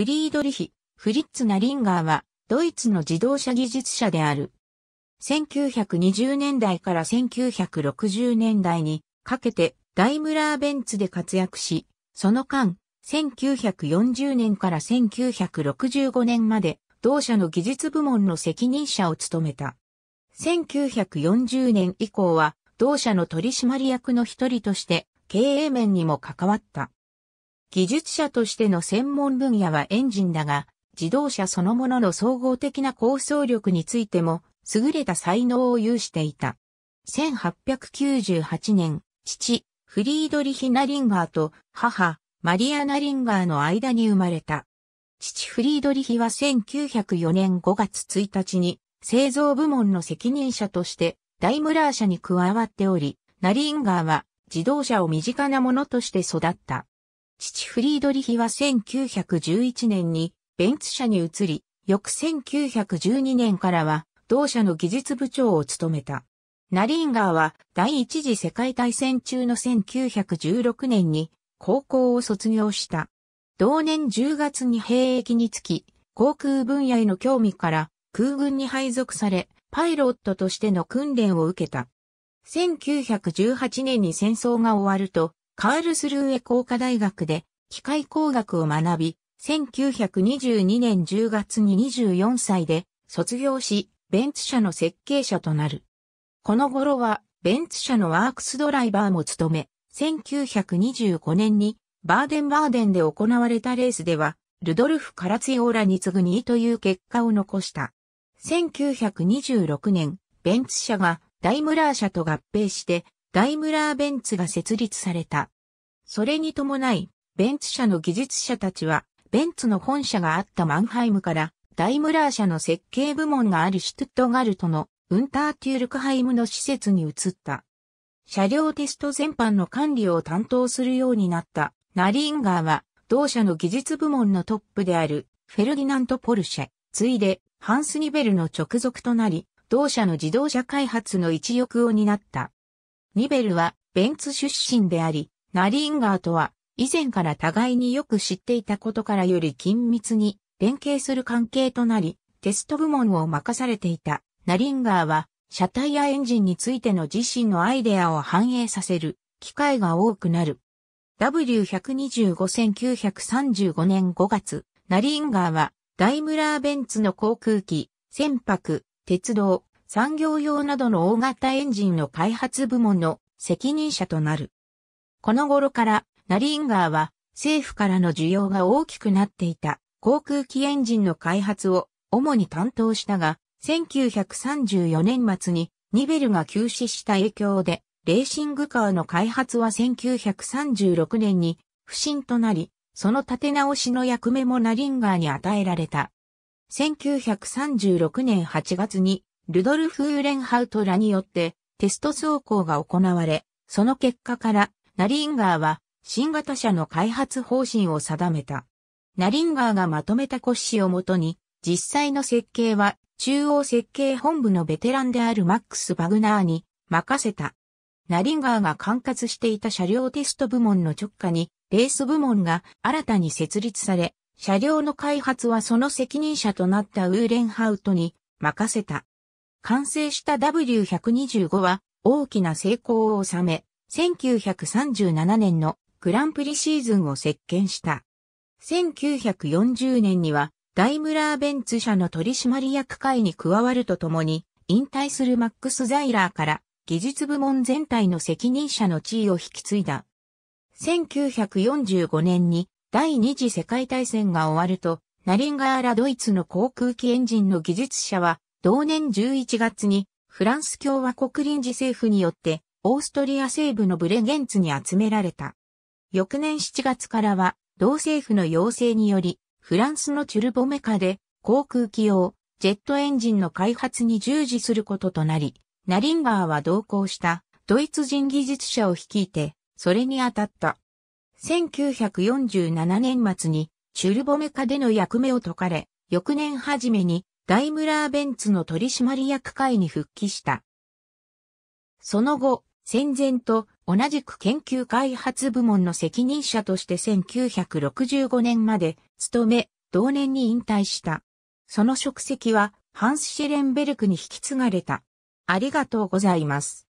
フリードリヒ、フリッツ・ナリンガーは、ドイツの自動車技術者である。1920年代から1960年代にかけてダイムラーベンツで活躍し、その間、1940年から1965年まで同社の技術部門の責任者を務めた。1940年以降は同社の取締役の一人として経営面にも関わった。技術者としての専門分野はエンジンだが、自動車そのものの総合的な構想力についても、優れた才能を有していた。1898年、父、フリードリヒ・ナリンガーと母、マリア・ナリンガーの間に生まれた。父フリードリヒは1904年5月1日に製造部門の責任者としてダイムラー社に加わっており、ナリンガーは自動車を身近なものとして育った。父フリードリヒは1911年にベンツ社に移り、翌1912年からは同社の技術部長を務めた。ナリンガーは第一次世界大戦中の1916年に高校を卒業した。同年10月に兵役につき、航空分野への興味から空軍に配属され、パイロットとしての訓練を受けた。1918年に戦争が終わると、カールスルーエ工科大学で機械工学を学び、1922年10月に24歳で卒業し、ベンツ社の設計者となる。この頃は、ベンツ社のワークスドライバーも務め、1925年にバーデンバーデンで行われたレースでは、ルドルフ・カラツヨオーラに次ぐ2位という結果を残した。1926年、ベンツ社がダイムラー社と合併して、ダイムラーベンツが設立された。それに伴い、ベンツ社の技術者たちは、ベンツの本社があったマンハイムから、ダイムラー社の設計部門があるシュトゥットガルトのウンターテュールクハイムの施設に移った。車両テスト全般の管理を担当するようになったナリンガーは、同社の技術部門のトップであるフェルディナント・ポルシェ、次いでハンス・ニベルの直属となり、同社の自動車開発の一翼を担った。ニベルはベンツ出身であり、ナリンガーとは以前から互いによく知っていたことからより緊密に連携する関係となり、テスト部門を任されていたナリンガーは車体やエンジンについての自身のアイデアを反映させる機会が多くなる。W125-1935 年5月、ナリンガーはダイムラーベンツの航空機、船舶、鉄道、産業用などの大型エンジンの開発部門の責任者となる。この頃からナリンガーは政府からの需要が大きくなっていた航空機エンジンの開発を主に担当したが、1934年末にニベルが休止した影響で、レーシングカーの開発は1936年に不振となり、その立て直しの役目もナリンガーに与えられた。1936年8月にルドルフ・ーレンハウトらによってテスト走行が行われ、その結果からナリンガーは新型車の開発方針を定めた。ナリンガーがまとめた骨子をもとに、実際の設計は中央設計本部のベテランであるマックス・バグナーに任せた。ナリンガーが管轄していた車両テスト部門の直下に、レース部門が新たに設立され、車両の開発はその責任者となったウーレンハウトに任せた。完成した W125 は大きな成功を収め、1937年のグランプリシーズンを席巻した。1940年にはダイムラーベンツ社の取締役会に加わるとともに、引退するマックス・ザイラーから技術部門全体の責任者の地位を引き継いだ。1945年に第二次世界大戦が終わると、ナリンガーラドイツの航空機エンジンの技術者は同年11月にフランス共和国臨時政府によってオーストリア西部のブレゲンツに集められた。翌年7月からは同政府の要請によりフランスのチュルボメカで航空機用ジェットエンジンの開発に従事することとなり、ナリンガーは同行したドイツ人技術者を率いてそれに当たった。1947年末にチュルボメカでの役目を解かれ、翌年初めにダイムラーベンツの取締役会に復帰した。その後、戦前と同じく研究開発部門の責任者として1965年まで勤め、同年に引退した。その職責はハンス・シェレンベルクに引き継がれた。ありがとうございます。